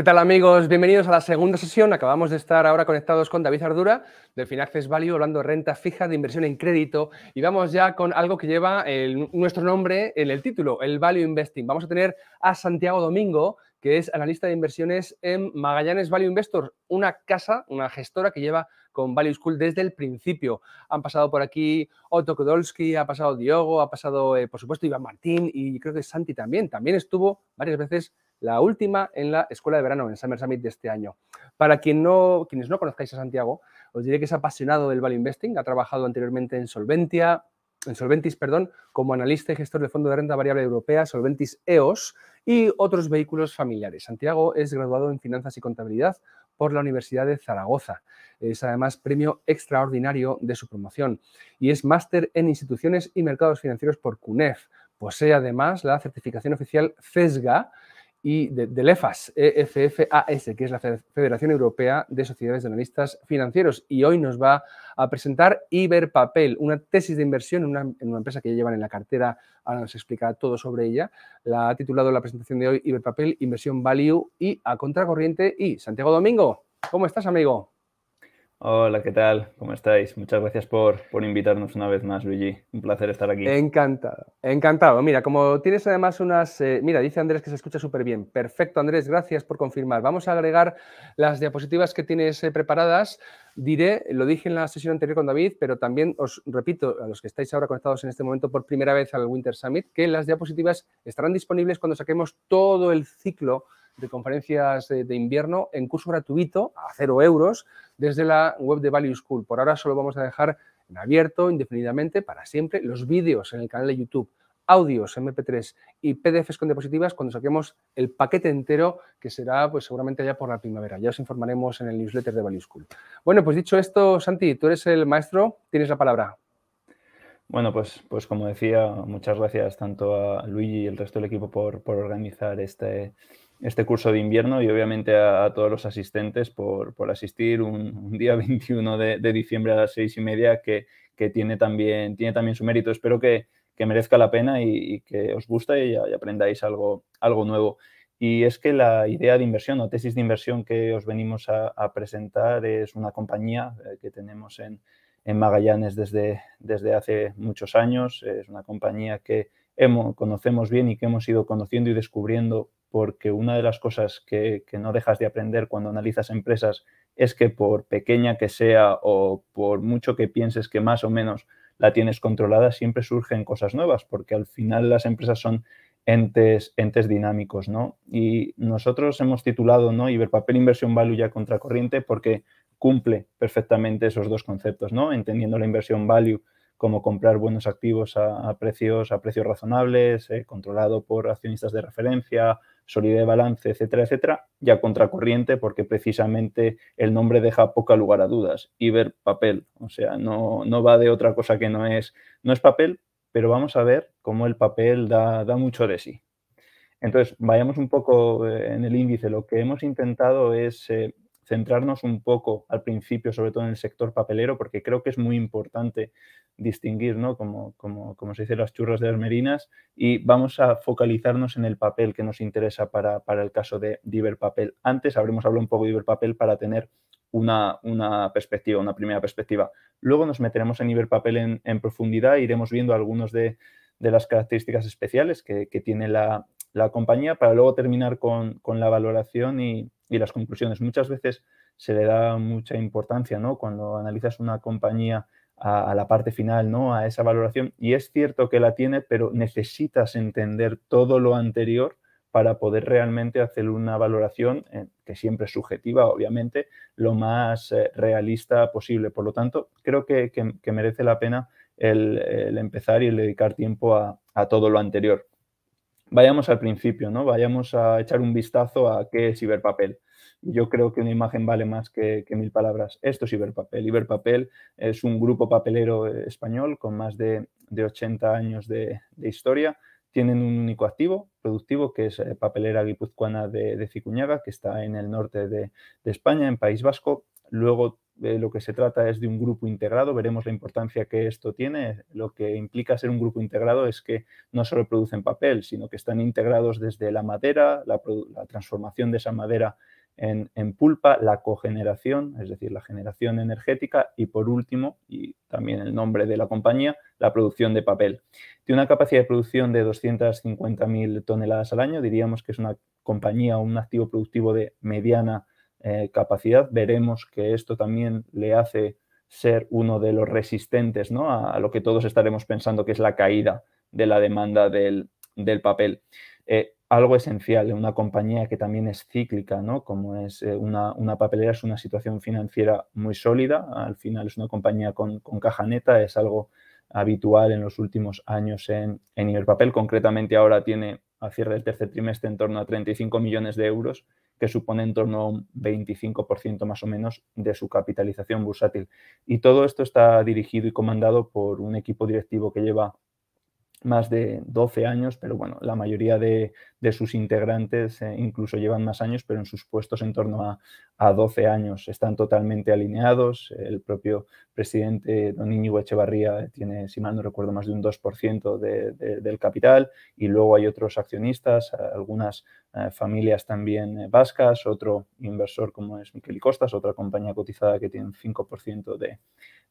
¿Qué tal amigos? Bienvenidos a la segunda sesión. Acabamos de estar ahora conectados con David Ardura de Finaccess Value hablando de renta fija, de inversión en crédito y vamos ya con algo que lleva nuestro nombre en el título, el Value Investing. Vamos a tener a Santiago Domingo, que es analista de inversiones en Magallanes Value Investors, una casa, una gestora que lleva con Value School desde el principio. Han pasado por aquí Otto Kudolsky, ha pasado Diogo, ha pasado, eh, por supuesto, Iván Martín y creo que Santi también. También estuvo varias veces la última en la Escuela de Verano, en Summer Summit de este año. Para quien no, quienes no conozcáis a Santiago, os diré que es apasionado del Value Investing, ha trabajado anteriormente en Solventia, en Solventis, perdón, como analista y gestor de fondo de renta variable europea, Solventis EOS y otros vehículos familiares. Santiago es graduado en Finanzas y Contabilidad por la Universidad de Zaragoza. Es además premio extraordinario de su promoción y es máster en instituciones y mercados financieros por CUNEF. Posee además la certificación oficial CESGA y de, del EFAS, EFFAS, que es la Federación Europea de Sociedades de Analistas Financieros. Y hoy nos va a presentar Iberpapel, una tesis de inversión en una, en una, empresa que ya llevan en la cartera, ahora nos explica todo sobre ella. La ha titulado la presentación de hoy Iberpapel, Inversión Value y a Contracorriente. Y Santiago Domingo, ¿cómo estás, amigo? Hola, ¿qué tal? ¿Cómo estáis? Muchas gracias por, por invitarnos una vez más, Luigi. Un placer estar aquí. Encantado, encantado. Mira, como tienes además unas... Eh, mira, dice Andrés que se escucha súper bien. Perfecto, Andrés, gracias por confirmar. Vamos a agregar las diapositivas que tienes eh, preparadas. Diré, lo dije en la sesión anterior con David, pero también os repito a los que estáis ahora conectados en este momento por primera vez al Winter Summit, que las diapositivas estarán disponibles cuando saquemos todo el ciclo de conferencias de, invierno en curso gratuito a cero euros desde la web de Value School. Por ahora solo vamos a dejar en abierto indefinidamente para siempre los vídeos en el canal de YouTube audios MP3 y PDFs con diapositivas cuando saquemos el paquete entero que será pues seguramente ya por la primavera. Ya os informaremos en el newsletter de Value School. Bueno, pues dicho esto, Santi, tú eres el maestro, tienes la palabra. Bueno, pues, pues como decía, muchas gracias tanto a Luigi y el resto del equipo por, por organizar este, este curso de invierno y obviamente a, todos los asistentes por, asistir un, día 21 de, diciembre a las seis y media que, que, tiene, también, tiene también su mérito. Espero que, merezca la pena y, que os guste y, aprendáis algo, algo nuevo. Y es que la idea de inversión o tesis de inversión que os venimos a, presentar es una compañía eh, que tenemos en, Magallanes desde, desde hace muchos años. Es una compañía que hemos, conocemos bien y que hemos ido conociendo y descubriendo porque una de las cosas que, no dejas de aprender cuando analizas empresas es que por pequeña que sea o por mucho que pienses que más o menos la tienes controlada, siempre surgen cosas nuevas, porque al final las empresas son entes, entes dinámicos, ¿no? Y nosotros hemos titulado, ¿no? Iberpapel Inversión Value ya Contracorriente porque cumple perfectamente esos dos conceptos, ¿no? Entendiendo la inversión value como comprar buenos activos a, precios, a precios razonables, eh, controlado por accionistas de referencia, solidez de balance, etcétera, etcétera, ya contracorriente porque precisamente el nombre deja poca lugar a dudas, ver papel, o sea, no, va de otra cosa que no es, no es papel, pero vamos a ver cómo el papel da, mucho de sí. Entonces, vayamos un poco eh, en el índice, lo que hemos intentado es... Eh, centrarnos un poco al principio, sobre todo en el sector papelero, porque creo que es muy importante distinguir, ¿no? Como, como, se dice, las churras de las merinas, y vamos a focalizarnos en el papel que nos interesa para, el caso de Iberpapel. Antes habremos hablado un poco de Iberpapel para tener una, perspectiva, una primera perspectiva. Luego nos meteremos en Iberpapel en, en profundidad e iremos viendo algunos de, las características especiales que, que tiene la, compañía para luego terminar con, con la valoración y, y las conclusiones. Muchas veces se le da mucha importancia, ¿no? Cuando analizas una compañía a, la parte final, ¿no? A esa valoración. Y es cierto que la tiene, pero necesitas entender todo lo anterior para poder realmente hacer una valoración eh, que siempre es subjetiva, obviamente, lo más eh, realista posible. Por lo tanto, creo que, que, merece la pena el, empezar y el dedicar tiempo a, a todo lo anterior vayamos al principio, ¿no? Vayamos a echar un vistazo a qué es Ciberpapel yo creo que una imagen vale más que, mil palabras. Esto es Iberpapel. Iberpapel es un grupo papelero eh, español con más de, 80 años de, historia. Tienen un único activo productivo que es eh, papelera guipuzcoana de, de Cicuñaga, que está en el norte de, España, en País Vasco. Luego eh, lo que se trata es de un grupo integrado, veremos la importancia que esto tiene. Lo que implica ser un grupo integrado es que no solo producen papel, sino que están integrados desde la madera, la transformación de esa madera en, pulpa, la cogeneración, es decir, la generación energética, y por último, y también el nombre de la compañía, la producción de papel. Tiene una capacidad de producción de 250.000 toneladas al año, diríamos que es una compañía o un activo productivo de mediana eh, capacidad. Veremos que esto también le hace ser uno de los resistentes ¿no? a, lo que todos estaremos pensando que es la caída de la demanda del, papel. Eh, algo esencial de una compañía que también es cíclica, ¿no? Como es eh, una, papelera, es una situación financiera muy sólida, al final es una compañía con, caja neta, es algo habitual en los últimos años en, en Iberpapel, concretamente ahora tiene a cierre del tercer trimestre en torno a 35 millones de euros, que supone en torno a un 25% más o menos de su capitalización bursátil. Y todo esto está dirigido y comandado por un equipo directivo que lleva más de 12 años, pero bueno, la mayoría de, sus integrantes eh, incluso llevan más años, pero en sus puestos en torno a, 12 años están totalmente alineados. El propio presidente Don Íñigo Echevarría eh, tiene, si mal no recuerdo, más de un 2% del capital y luego hay otros accionistas, algunas eh, familias también vascas, otro inversor como es Miquel Costas, otra compañía cotizada que tiene un 5% de,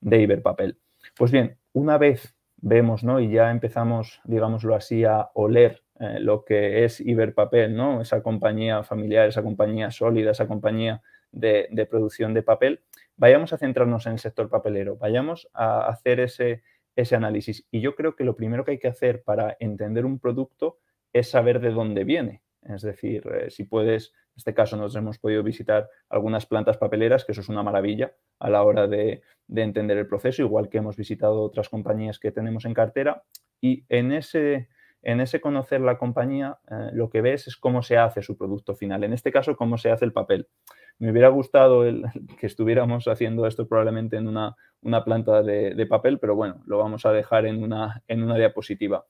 de Iberpapel. Pues bien, una vez vemos, ¿no? Y ya empezamos, digámoslo así, a oler eh, lo que es Iberpapel, ¿no? Esa compañía familiar, esa compañía sólida, esa compañía de, producción de papel, vayamos a centrarnos en el sector papelero, vayamos a hacer ese, ese análisis. Y yo creo que lo primero que hay que hacer para entender un producto es saber de dónde viene. Es decir, eh, si puedes este caso nos hemos podido visitar algunas plantas papeleras, que eso es una maravilla a la hora de, entender el proceso, igual que hemos visitado otras compañías que tenemos en cartera. Y en ese, en ese conocer la compañía, eh, lo que ves es cómo se hace su producto final. En este caso, cómo se hace el papel. Me hubiera gustado el, que estuviéramos haciendo esto probablemente en una, una planta de, de, papel, pero bueno, lo vamos a dejar en una, en una diapositiva.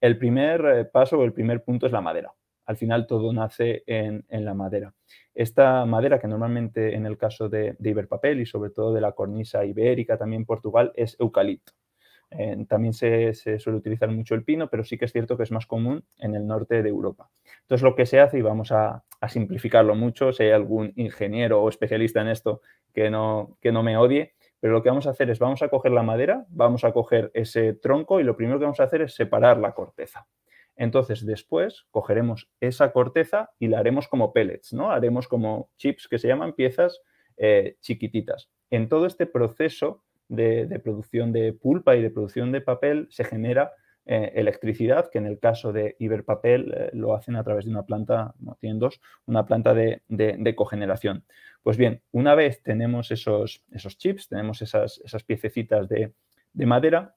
El primer eh, paso o el primer punto es la madera al final todo nace en, la madera. Esta madera, que normalmente en el caso de, Iberpapel y sobre todo de la cornisa ibérica, también Portugal, es eucalipto. Eh, también se, suele utilizar mucho el pino, pero sí que es cierto que es más común en el norte de Europa. Entonces, lo que se hace, y vamos a, a simplificarlo mucho, si hay algún ingeniero o especialista en esto que no, que no me odie, pero lo que vamos a hacer es, vamos a coger la madera, vamos a coger ese tronco y lo primero que vamos a hacer es separar la corteza. Entonces, después cogeremos esa corteza y la haremos como pellets, ¿no? Haremos como chips que se llaman piezas eh, chiquititas. En todo este proceso de, producción de pulpa y de producción de papel se genera eh, electricidad, que en el caso de Iberpapel eh, lo hacen a través de una planta, no tienen dos, una planta de, cogeneración. Pues bien, una vez tenemos esos, esos chips, tenemos esas, esas piececitas de madera,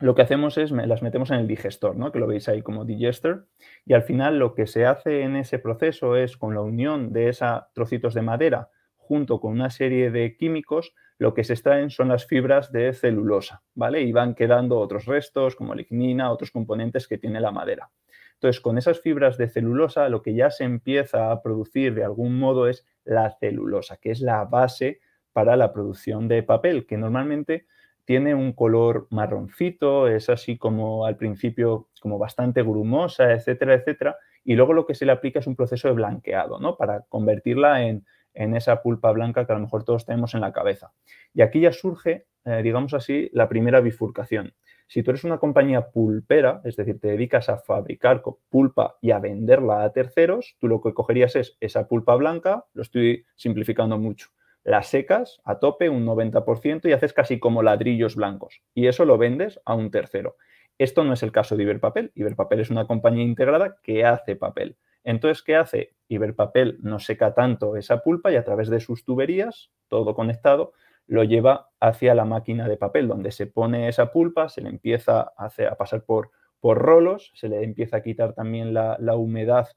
lo que hacemos es las metemos en el digestor, ¿no? que lo veis ahí como digester, y al final lo que se hace en ese proceso es con la unión de esos trocitos de madera junto con una serie de químicos, lo que se extraen son las fibras de celulosa, ¿vale? Y van quedando otros restos como lignina, otros componentes que tiene la madera. Entonces, con esas fibras de celulosa, lo que ya se empieza a producir de algún modo es la celulosa, que es la base para la producción de papel, que normalmente tiene un color marroncito, es así como al principio como bastante grumosa, etcétera, etcétera, y luego lo que se le aplica es un proceso de blanqueado, ¿no? Para convertirla en, esa pulpa blanca que a lo mejor todos tenemos en la cabeza. Y aquí ya surge, eh, digamos así, la primera bifurcación. Si tú eres una compañía pulpera, es decir, te dedicas a fabricar pulpa y a venderla a terceros, tú lo que cogerías es esa pulpa blanca, lo estoy simplificando mucho, las secas a tope un 90% y haces casi como ladrillos blancos. Y eso lo vendes a un tercero. Esto no es el caso de Iberpapel. Iberpapel es una compañía integrada que hace papel. Entonces, ¿qué hace? Iberpapel no seca tanto esa pulpa y a través de sus tuberías, todo conectado, lo lleva hacia la máquina de papel, donde se pone esa pulpa, se le empieza a, pasar por, por, rolos, se le empieza a quitar también la, humedad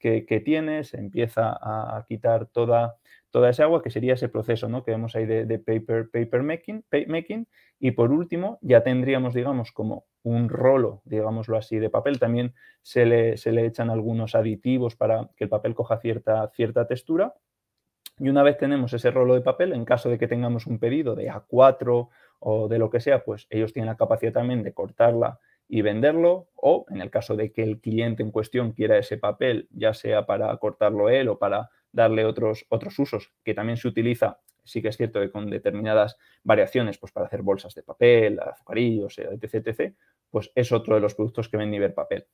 que, tiene, se empieza a quitar toda, toda esa agua, que sería ese proceso ¿no? que vemos ahí de, paper, paper making, making. Y por último, ya tendríamos, digamos, como un rolo, digámoslo así, de papel. También se le, se le echan algunos aditivos para que el papel coja cierta, cierta textura. Y una vez tenemos ese rolo de papel, en caso de que tengamos un pedido de A4 o de lo que sea, pues ellos tienen la capacidad también de cortarla y venderlo, o en el caso de que el cliente en cuestión quiera ese papel, ya sea para cortarlo él o para darle otros, otros usos, que también se utiliza, sí que es cierto que con determinadas variaciones, pues para hacer bolsas de papel, azucarillos, eh, etc., etc., pues es otro de los productos que vende Iberpapel.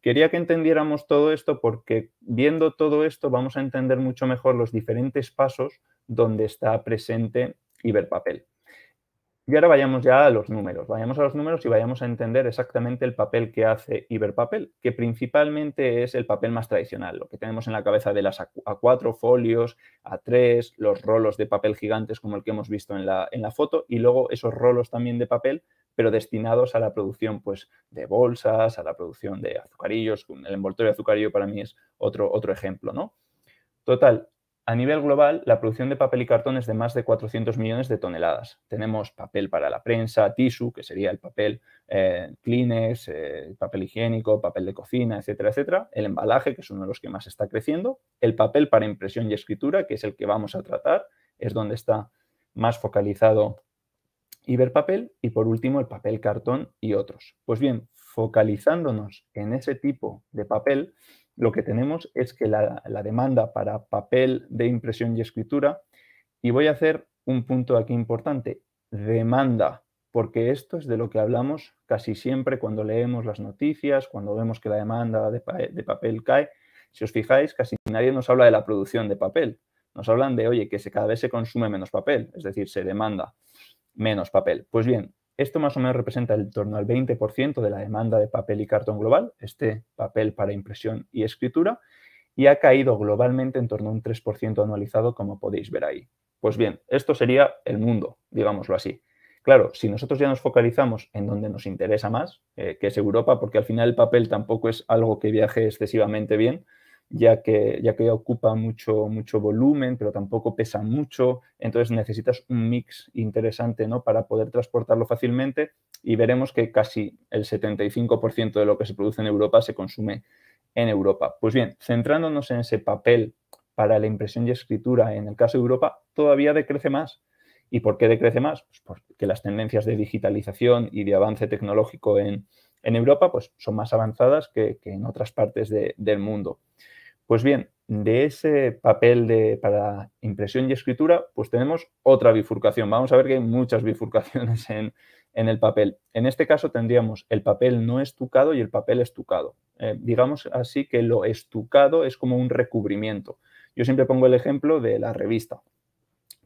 Quería que entendiéramos todo esto porque viendo todo esto vamos a entender mucho mejor los diferentes pasos donde está presente Iberpapel. Y ahora vayamos ya a los números. Vayamos a los números y vayamos a entender exactamente el papel que hace Iberpapel, que principalmente es el papel más tradicional, lo que tenemos en la cabeza de las A4 folios, A3, los rolos de papel gigantes como el que hemos visto en la, en la foto, y luego esos rolos también de papel, pero destinados a la producción pues, de bolsas, a la producción de azucarillos. El envoltorio de azucarillo para mí es otro, otro ejemplo, ¿no? Total, a nivel global, la producción de papel y cartón es de más de 400 millones de toneladas. Tenemos papel para la prensa, tisu, que sería el papel eh, eh, papel higiénico, papel de cocina, etcétera, etcétera. El embalaje, que es uno de los que más está creciendo. El papel para impresión y escritura, que es el que vamos a tratar, es donde está más focalizado Iberpapel. Y por último, el papel cartón y otros. Pues bien, focalizándonos en ese tipo de papel, lo que tenemos es que la, demanda para papel de impresión y escritura, y voy a hacer un punto aquí importante, demanda, porque esto es de lo que hablamos casi siempre cuando leemos las noticias, cuando vemos que la demanda de, papel cae. Si os fijáis, casi nadie nos habla de la producción de papel. Nos hablan de, oye, que cada vez se consume menos papel, es decir, se demanda menos papel. Pues bien, esto más o menos representa el torno al 20% de la demanda de papel y cartón global, este papel para impresión y escritura, y ha caído globalmente en torno a un 3% anualizado, como podéis ver ahí. Pues bien, esto sería el mundo, digámoslo así. Claro, si nosotros ya nos focalizamos en donde nos interesa más, eh, que es Europa, porque al final el papel tampoco es algo que viaje excesivamente bien, ya que, ya que ocupa mucho, mucho volumen, pero tampoco pesa mucho, entonces necesitas un mix interesante ¿no? para poder transportarlo fácilmente y veremos que casi el 75% de lo que se produce en Europa se consume en Europa. Pues bien, centrándonos en ese papel para la impresión y escritura en el caso de Europa, todavía decrece más. ¿Y por qué decrece más? Pues porque las tendencias de digitalización y de avance tecnológico en, Europa pues, son más avanzadas que, en otras partes del mundo. Pues bien, de ese papel de, para impresión y escritura, pues tenemos otra bifurcación. Vamos a ver que hay muchas bifurcaciones en, en el papel. En este caso tendríamos el papel no estucado y el papel estucado. Eh, digamos así que lo estucado es como un recubrimiento. Yo siempre pongo el ejemplo de la revista.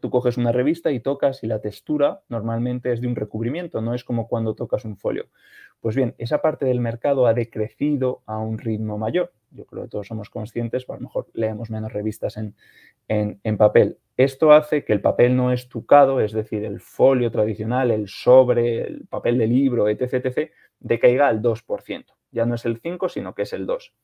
Tú coges una revista y tocas y la textura normalmente es de un recubrimiento, no es como cuando tocas un folio. Pues bien, esa parte del mercado ha decrecido a un ritmo mayor yo creo que todos somos conscientes, pues a lo mejor leemos menos revistas en, papel. Esto hace que el papel no estucado, es decir, el folio tradicional, el sobre, el papel de libro, etc., etc., decaiga al 2%. Ya no es el 5, sino que es el 2.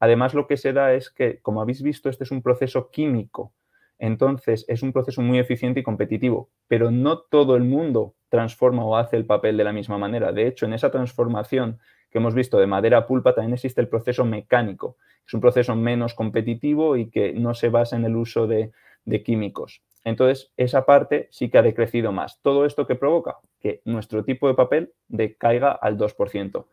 Además, lo que se da es que, como habéis visto, este es un proceso químico. Entonces, es un proceso muy eficiente y competitivo, pero no todo el mundo transforma o hace el papel de la misma manera. De hecho, en esa transformación que hemos visto de madera pulpa, también existe el proceso mecánico. Es un proceso menos competitivo y que no se basa en el uso de, de químicos. Entonces, esa parte sí que ha decrecido más. Todo esto que provoca que nuestro tipo de papel decaiga al 2%.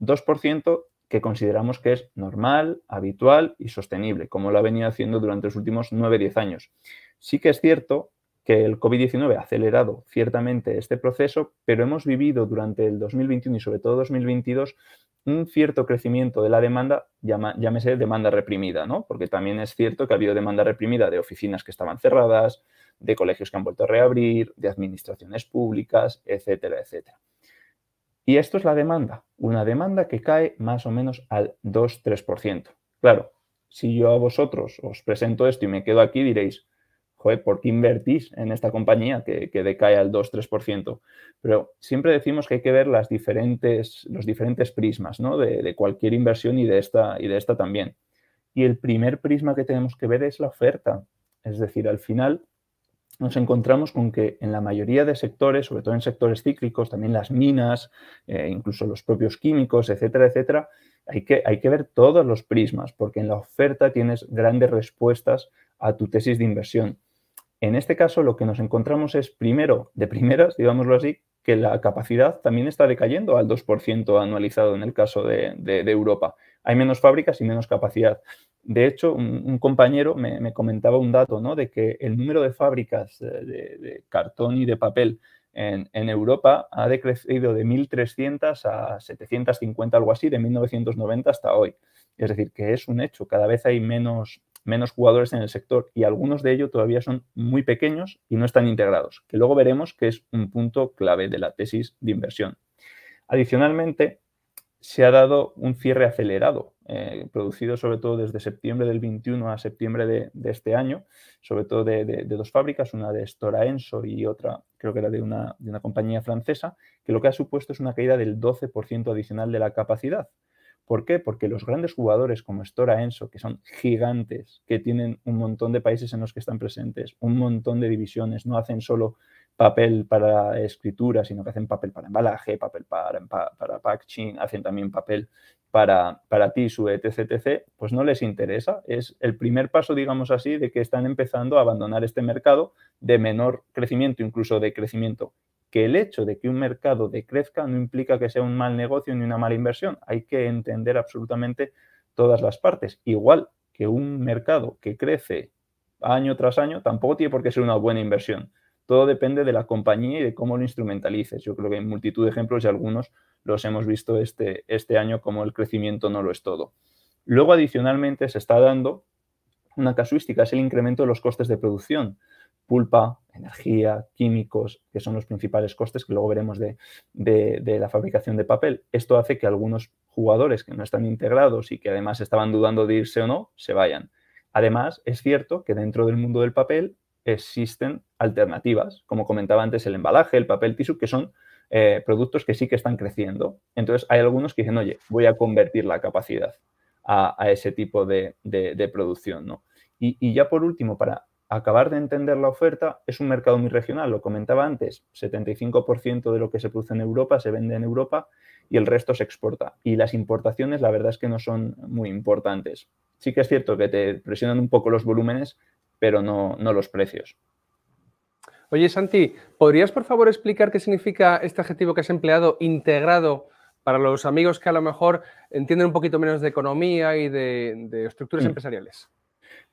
2% que consideramos que es normal, habitual y sostenible, como lo ha venido haciendo durante los últimos 9-10 años. Sí que es cierto que el COVID-19 ha acelerado ciertamente este proceso, pero hemos vivido durante el 2021 y sobre todo 2022 un cierto crecimiento de la demanda, llámese demanda reprimida, ¿no? Porque también es cierto que ha habido demanda reprimida de oficinas que estaban cerradas, de colegios que han vuelto a reabrir, de administraciones públicas, etcétera, etcétera. Y esto es la demanda, una demanda que cae más o menos al 2-3%. Claro, si yo a vosotros os presento esto y me quedo aquí, diréis, joder, ¿por qué invertís en esta compañía que, decae al 2-3%? Pero siempre decimos que hay que ver las diferentes, los diferentes prismas de, cualquier inversión y de, esta, y de esta también. Y el primer prisma que tenemos que ver es la oferta. Es decir, al final nos encontramos con que en la mayoría de sectores, sobre todo en sectores cíclicos, también las minas, eh, incluso los propios químicos, etcétera, etcétera, hay que, hay que ver todos los prismas, porque en la oferta tienes grandes respuestas a tu tesis de inversión. En este caso lo que nos encontramos es primero, de primeras, digámoslo así, que la capacidad también está decayendo al 2% anualizado en el caso de, Europa. Hay menos fábricas y menos capacidad. De hecho, un, compañero me, comentaba un dato ¿no? de que el número de fábricas eh, de, cartón y de papel en, en, Europa ha decrecido de 1.300 a 750, algo así, de 1990 hasta hoy. Es decir, que es un hecho, cada vez hay menos, menos jugadores en el sector y algunos de ellos todavía son muy pequeños y no están integrados, que luego veremos que es un punto clave de la tesis de inversión. Adicionalmente, se ha dado un cierre acelerado, eh, producido sobre todo desde septiembre del 21 a septiembre de, este año, sobre todo de, dos fábricas, una de Stora Enso y otra, creo que era de una compañía francesa, que lo que ha supuesto es una caída del 12% adicional de la capacidad, ¿Por qué? Porque los grandes jugadores como Stora Enso, que son gigantes, que tienen un montón de países en los que están presentes, un montón de divisiones, no hacen solo papel para escritura, sino que hacen papel para embalaje, papel para, para packaging, hacen también papel para, para tissue, etc, pues no les interesa. Es el primer paso, digamos así, de que están empezando a abandonar este mercado de menor crecimiento, incluso de crecimiento que el hecho de que un mercado decrezca no implica que sea un mal negocio ni una mala inversión. Hay que entender absolutamente todas las partes. Igual que un mercado que crece año tras año tampoco tiene por qué ser una buena inversión. Todo depende de la compañía y de cómo lo instrumentalices. Yo creo que hay multitud de ejemplos y algunos los hemos visto este, este año como el crecimiento no lo es todo. Luego, adicionalmente, se está dando una casuística, es el incremento de los costes de producción. Pulpa, energía, químicos, que son los principales costes que luego veremos de, la fabricación de papel. Esto hace que algunos jugadores que no están integrados y que además estaban dudando de irse o no, se vayan. Además, es cierto que dentro del mundo del papel existen alternativas, como comentaba antes, el embalaje, el papel tissue, que son eh, productos que sí que están creciendo. Entonces, hay algunos que dicen, oye, voy a convertir la capacidad a, ese tipo de, producción. ¿no? y ya por último, para acabar de entender la oferta, es un mercado muy regional, lo comentaba antes, 75% de lo que se produce en Europa se vende en Europa y el resto se exporta. Y las importaciones la verdad es que no son muy importantes. Sí que es cierto que te presionan un poco los volúmenes, pero no, los precios. Oye, Santi, ¿podrías por favor explicar qué significa este adjetivo que has empleado, integrado, para los amigos que a lo mejor entienden un poquito menos de economía y de, estructuras mm. empresariales?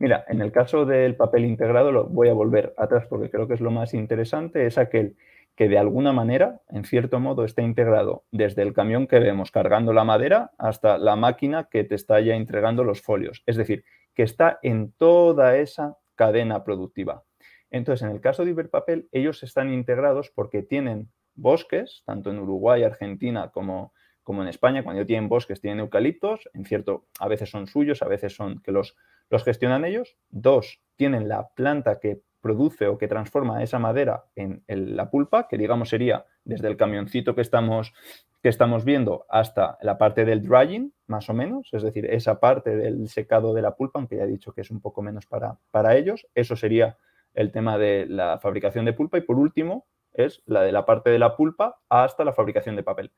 Mira, en el caso del papel integrado, lo voy a volver atrás porque creo que es lo más interesante, es aquel que de alguna manera, en cierto modo, está integrado desde el camión que vemos cargando la madera hasta la máquina que te está ya entregando los folios. Es decir, que está en toda esa cadena productiva. Entonces, en el caso de Iberpapel, ellos están integrados porque tienen bosques, tanto en Uruguay, Argentina como, como en España, cuando tienen bosques, tienen eucaliptos, en cierto, a veces son suyos, a veces son que los los gestionan ellos. Dos, tienen la planta que produce o que transforma esa madera en la pulpa, que digamos sería desde el camioncito que estamos, que estamos viendo hasta la parte del drying, más o menos, es decir, esa parte del secado de la pulpa, aunque ya he dicho que es un poco menos para, para ellos. Eso sería el tema de la fabricación de pulpa. Y por último, es la de la parte de la pulpa hasta la fabricación de papel.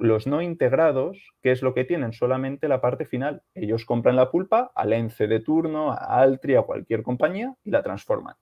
Los no integrados, ¿qué es lo que tienen? Solamente la parte final. Ellos compran la pulpa al ENCE de turno, a Altri, a cualquier compañía y la transforman.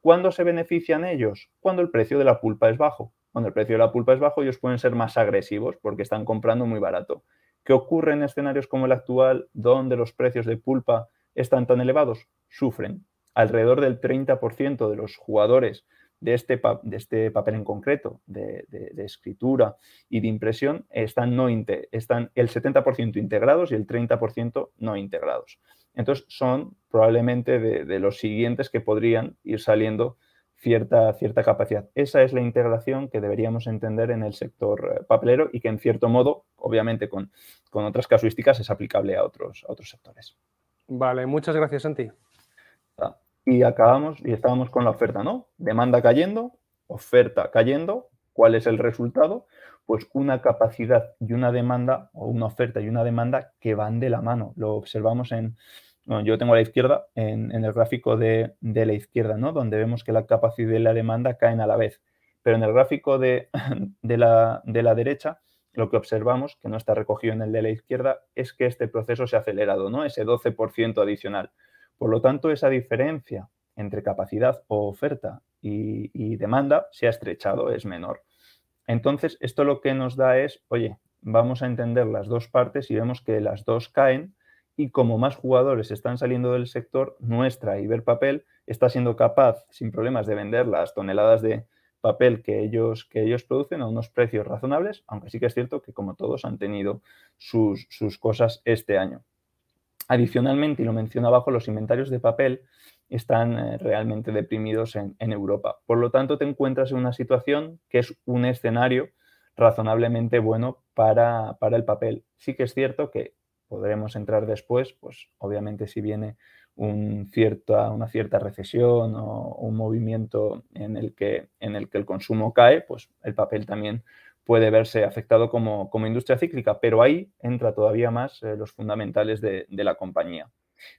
¿Cuándo se benefician ellos? Cuando el precio de la pulpa es bajo. Cuando el precio de la pulpa es bajo, ellos pueden ser más agresivos porque están comprando muy barato. ¿Qué ocurre en escenarios como el actual, donde los precios de pulpa están tan elevados? Sufren. Alrededor del 30% de los jugadores de este, de este papel en concreto, de, escritura y de impresión, están, no están el 70% integrados y el 30% no integrados. Entonces, son probablemente de, los siguientes que podrían ir saliendo cierta, cierta capacidad. Esa es la integración que deberíamos entender en el sector eh, papelero y que, en cierto modo, obviamente con, con otras casuísticas, es aplicable a otros, otros sectores. Vale, muchas gracias, Santi. Ah y acabamos y estábamos con la oferta, ¿no? Demanda cayendo, oferta cayendo, ¿cuál es el resultado? Pues una capacidad y una demanda, o una oferta y una demanda que van de la mano. Lo observamos en, bueno, yo tengo la izquierda, en, el gráfico de, de, la izquierda, ¿no? Donde vemos que la capacidad y la demanda caen a la vez. Pero en el gráfico de, de, la, de la derecha, lo que observamos, que no está recogido en el de la izquierda, es que este proceso se ha acelerado, ¿no? Ese 12% adicional. Por lo tanto, esa diferencia entre capacidad o oferta y, demanda se ha estrechado, es menor. Entonces, esto lo que nos da es, oye, vamos a entender las dos partes y vemos que las dos caen y como más jugadores están saliendo del sector, nuestra Iberpapel está siendo capaz sin problemas de vender las toneladas de papel que ellos, que ellos producen a unos precios razonables, aunque sí que es cierto que como todos han tenido sus cosas este año. Adicionalmente, y lo menciono abajo, los inventarios de papel están eh, realmente deprimidos en, Europa. Por lo tanto, te encuentras en una situación que es un escenario razonablemente bueno para, el papel. Sí que es cierto que podremos entrar después, pues obviamente si viene una cierta recesión o un movimiento en el, que, en el que el consumo cae, pues el papel también puede verse afectado como, como industria cíclica, pero ahí entra todavía más eh, los fundamentales de, la compañía.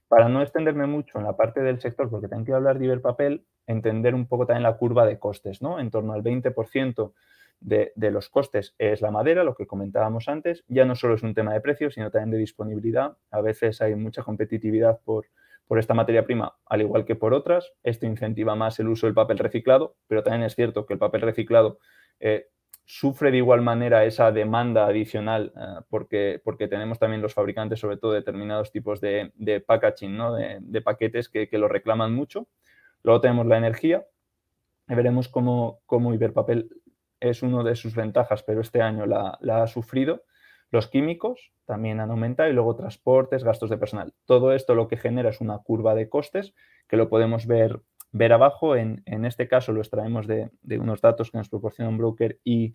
Para no extenderme mucho en la parte del sector, porque tengo que hablar de Iberpapel, entender un poco también la curva de costes, ¿no? En torno al 20% de, los costes es la madera, lo que comentábamos antes. Ya no solo es un tema de precio, sino también de disponibilidad. A veces hay mucha competitividad por, por esta materia prima, al igual que por otras. Esto incentiva más el uso del papel reciclado, pero también es cierto que el papel reciclado eh, sufre de igual manera esa demanda adicional eh, porque, porque tenemos también los fabricantes, sobre todo determinados tipos de, packaging, de, paquetes que, lo reclaman mucho. Luego tenemos la energía. Veremos cómo, cómo Iberpapel es una de sus ventajas, pero este año la, la ha sufrido. Los químicos también han aumentado y luego transportes, gastos de personal. Todo esto lo que genera es una curva de costes que lo podemos ver ver abajo. En, este caso lo extraemos de, unos datos que nos proporciona un broker y,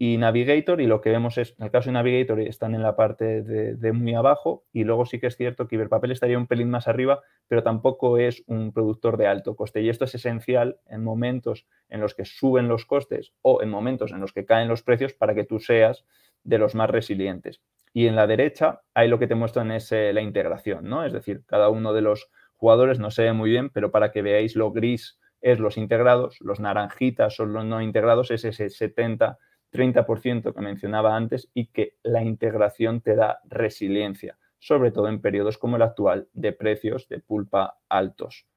Navigator y lo que vemos es, en el caso de Navigator están en la parte de, muy abajo y luego sí que es cierto que Iberpapel estaría un pelín más arriba, pero tampoco es un productor de alto coste y esto es esencial en momentos en los que suben los costes o en momentos en los que caen los precios para que tú seas de los más resilientes. Y en la derecha, ahí lo que te muestran es eh, la integración, ¿no? Es decir, cada uno de los jugadores, no se ve muy bien, pero para que veáis lo gris es los integrados, los naranjitas son los no integrados, es ese 70-30% que mencionaba antes y que la integración te da resiliencia, sobre todo en periodos como el actual de precios de pulpa altos.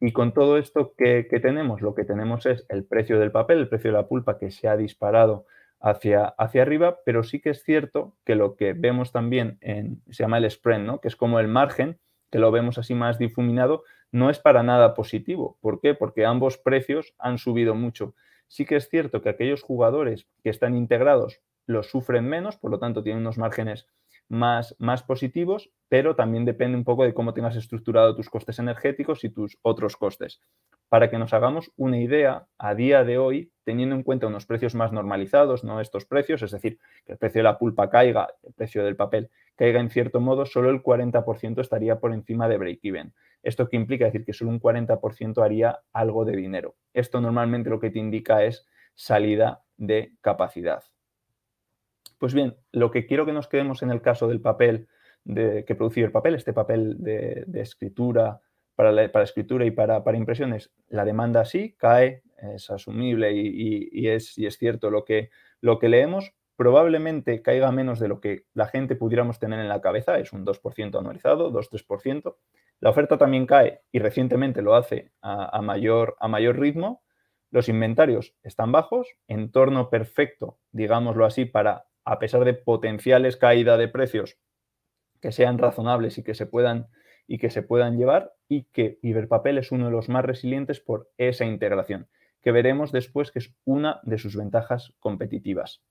Y con todo esto que, tenemos, lo que tenemos es el precio del papel, el precio de la pulpa que se ha disparado hacia, hacia arriba, pero sí que es cierto que lo que vemos también en, se llama el spread, ¿no? que es como el margen que lo vemos así más difuminado, no es para nada positivo. ¿Por qué? Porque ambos precios han subido mucho. Sí que es cierto que aquellos jugadores que están integrados los sufren menos, por lo tanto tienen unos márgenes más, más positivos, pero también depende un poco de cómo tengas estructurado tus costes energéticos y tus otros costes para que nos hagamos una idea a día de hoy, teniendo en cuenta unos precios más normalizados, no estos precios, es decir, que el precio de la pulpa caiga, el precio del papel caiga en cierto modo, solo el 40% estaría por encima de break-even. ¿Esto que implica? decir, que solo un 40% haría algo de dinero. Esto normalmente lo que te indica es salida de capacidad. Pues bien, lo que quiero que nos quedemos en el caso del papel de, que producir el papel, este papel de escritura, para escritura y para, impresiones, la demanda sí cae, es asumible y, es, cierto lo que, lo que leemos, probablemente caiga menos de lo que la gente pudiéramos tener en la cabeza, es un 2% anualizado, 2-3%. La oferta también cae y recientemente lo hace a, mayor, a mayor ritmo. Los inventarios están bajos, entorno perfecto, digámoslo así, para, a pesar de potenciales caída de precios que sean razonables y que se puedan y que se puedan llevar y que Iberpapel es uno de los más resilientes por esa integración, que veremos después que es una de sus ventajas competitivas.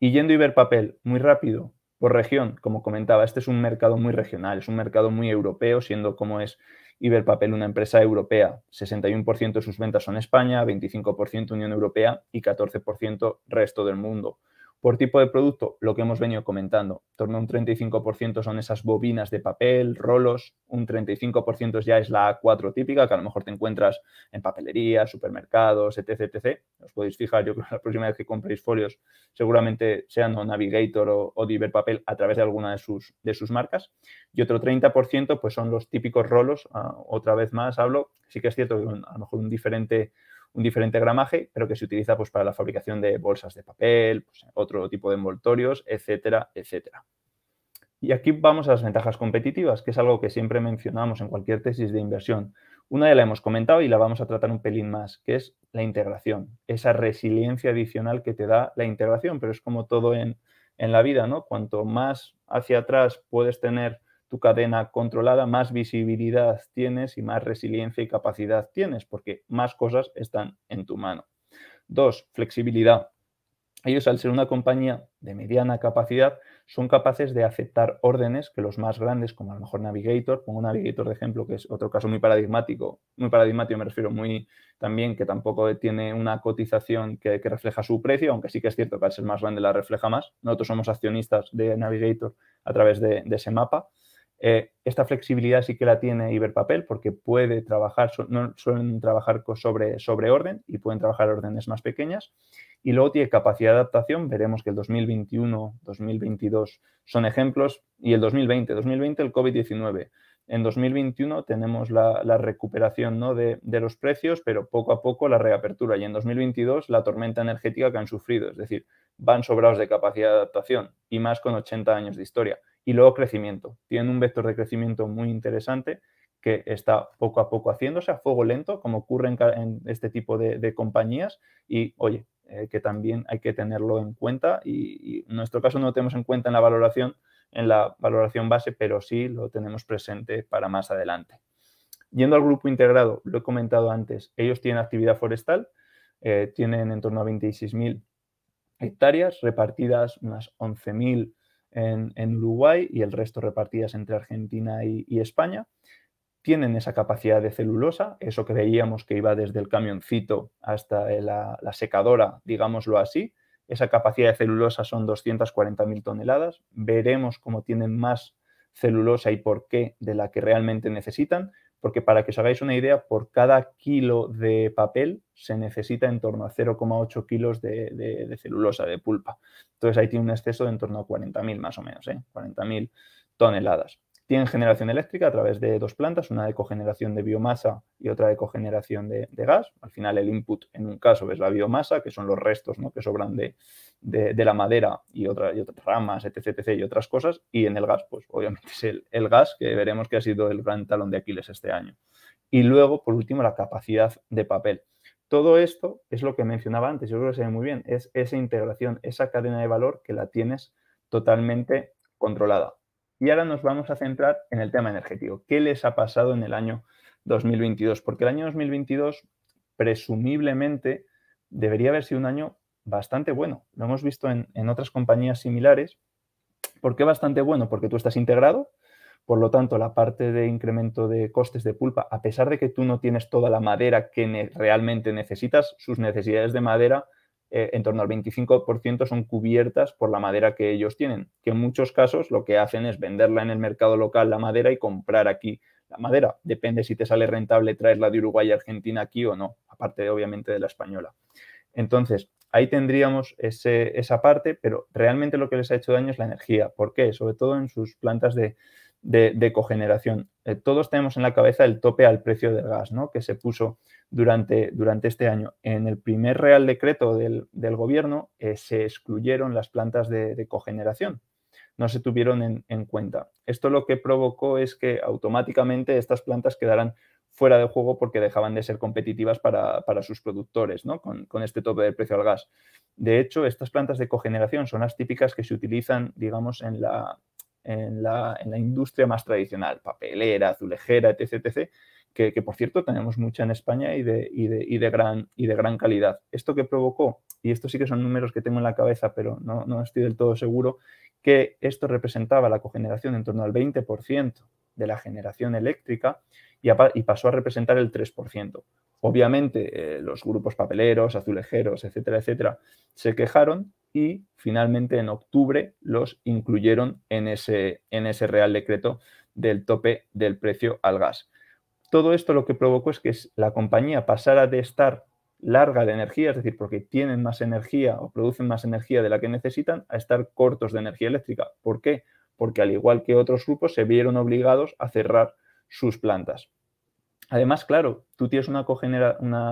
Y yendo Iberpapel muy rápido por región, como comentaba, este es un mercado muy regional, es un mercado muy europeo, siendo como es Iberpapel una empresa europea. 61% de sus ventas son España, 25% Unión Europea y 14% resto del mundo. Por tipo de producto, lo que hemos venido comentando, torno a un 35% son esas bobinas de papel, rolos, un 35% ya es la A4 típica, que a lo mejor te encuentras en papelerías, supermercados, etc, Os podéis fijar, yo creo que la próxima vez que compréis folios, seguramente sean Navigator o, o Papel a través de alguna de sus, de sus marcas. Y otro 30% pues son los típicos rolos, ah, otra vez más hablo, sí que es cierto que a lo mejor un diferente un diferente gramaje, pero que se utiliza pues, para la fabricación de bolsas de papel, pues, otro tipo de envoltorios, etcétera, etcétera. Y aquí vamos a las ventajas competitivas, que es algo que siempre mencionamos en cualquier tesis de inversión. Una ya la hemos comentado y la vamos a tratar un pelín más, que es la integración, esa resiliencia adicional que te da la integración, pero es como todo en, en la vida, ¿no? Cuanto más hacia atrás puedes tener tu cadena controlada, más visibilidad tienes y más resiliencia y capacidad tienes, porque más cosas están en tu mano. Dos, flexibilidad. Ellos, al ser una compañía de mediana capacidad, son capaces de aceptar órdenes que los más grandes, como a lo mejor Navigator, pongo Navigator de ejemplo, que es otro caso muy paradigmático, muy paradigmático me refiero muy también, que tampoco tiene una cotización que, refleja su precio, aunque sí que es cierto que al ser más grande la refleja más. Nosotros somos accionistas de Navigator a través de ese mapa. Eh, esta flexibilidad sí que la tiene Iberpapel porque puede trabajar, no suelen trabajar sobre, sobre orden y pueden trabajar órdenes más pequeñas. Y luego tiene capacidad de adaptación. Veremos que el 2021, 2022 son ejemplos y el 2020, 2020 el COVID-19. En 2021 tenemos la, recuperación ¿no? de, de, los precios, pero poco a poco la reapertura. Y en 2022 la tormenta energética que han sufrido. Es decir, van sobrados de capacidad de adaptación y más con 80 años de historia. Y luego crecimiento. Tienen un vector de crecimiento muy interesante que está poco a poco haciéndose a fuego lento, como ocurre en, este tipo de, compañías. Y oye, eh, que también hay que tenerlo en cuenta. Y, en nuestro caso no lo tenemos en cuenta en la valoración, en la valoración base, pero sí lo tenemos presente para más adelante. Yendo al grupo integrado, lo he comentado antes, ellos tienen actividad forestal, eh, tienen en torno a 26.000 hectáreas repartidas unas 11.000 en, Uruguay y el resto repartidas entre Argentina y, España tienen esa capacidad de celulosa, eso que veíamos que iba desde el camioncito hasta la, la secadora, digámoslo así. Esa capacidad de celulosa son 240.000 toneladas. Veremos cómo tienen más celulosa y por qué de la que realmente necesitan, porque para que os hagáis una idea, por cada kilo de papel se necesita en torno a 0,8 kilos de, celulosa, de pulpa. Entonces ahí tiene un exceso de en torno a 40.000 más o menos, 40.000 ¿eh? toneladas. Tienen generación eléctrica a través de dos plantas, una de cogeneración de biomasa y otra de cogeneración de, gas. Al final el input en un caso es la biomasa, que son los restos ¿no? que sobran de, la madera y, otras ramas, etc, y otras cosas. Y en el gas, pues obviamente es el, el gas, que veremos que ha sido el gran talón de Aquiles este año. Y luego, por último, la capacidad de papel. Todo esto es lo que mencionaba antes, yo creo que se ve muy bien, es esa integración, esa cadena de valor que la tienes totalmente controlada. Y ahora nos vamos a centrar en el tema energético. ¿Qué les ha pasado en el año 2022? Porque el año 2022 presumiblemente debería haber sido un año bastante bueno. Lo hemos visto en, otras compañías similares. ¿Por qué bastante bueno? Porque tú estás integrado, por lo tanto, la parte de incremento de costes de pulpa, a pesar de que tú no tienes toda la madera que realmente necesitas, sus necesidades de madera eh, en torno al 25% son cubiertas por la madera que ellos tienen, que en muchos casos lo que hacen es venderla en el mercado local la madera y comprar aquí la madera. Depende si te sale rentable traerla de Uruguay y Argentina aquí o no, aparte obviamente de la española. Entonces, ahí tendríamos esa parte, pero realmente lo que les ha hecho daño es la energía. ¿Por qué? Sobre todo en sus plantas de, de, cogeneración. Eh, todos tenemos en la cabeza el tope al precio del gas, ¿no? Que se puso durante, durante este año. En el primer Real Decreto del, Gobierno eh, se excluyeron las plantas de, cogeneración. No se tuvieron en, cuenta. Esto lo que provocó es que automáticamente estas plantas quedaran fuera de juego porque dejaban de ser competitivas para, sus productores, ¿no? Con, con, este tope del precio al gas. De hecho, estas plantas de cogeneración son las típicas que se utilizan, digamos, en la, en la, industria más tradicional, papelera, azulejera, etc. etc que, por cierto tenemos mucha en España y de, de, gran, y de, gran, calidad. Esto que provocó, y esto sí que son números que tengo en la cabeza, pero no, no estoy del todo seguro, que esto representaba la cogeneración en torno al 20% de la generación eléctrica y, y, pasó a representar el 3%. Obviamente eh, los grupos papeleros, azulejeros, etcétera, etcétera, se quejaron y finalmente en octubre los incluyeron en ese, en ese Real Decreto del tope del precio al gas. Todo esto lo que provocó es que la compañía pasara de estar larga de energía, es decir, porque tienen más energía o producen más energía de la que necesitan, a estar cortos de energía eléctrica. ¿Por qué? Porque al igual que otros grupos se vieron obligados a cerrar sus plantas. Además, claro, tú tienes una,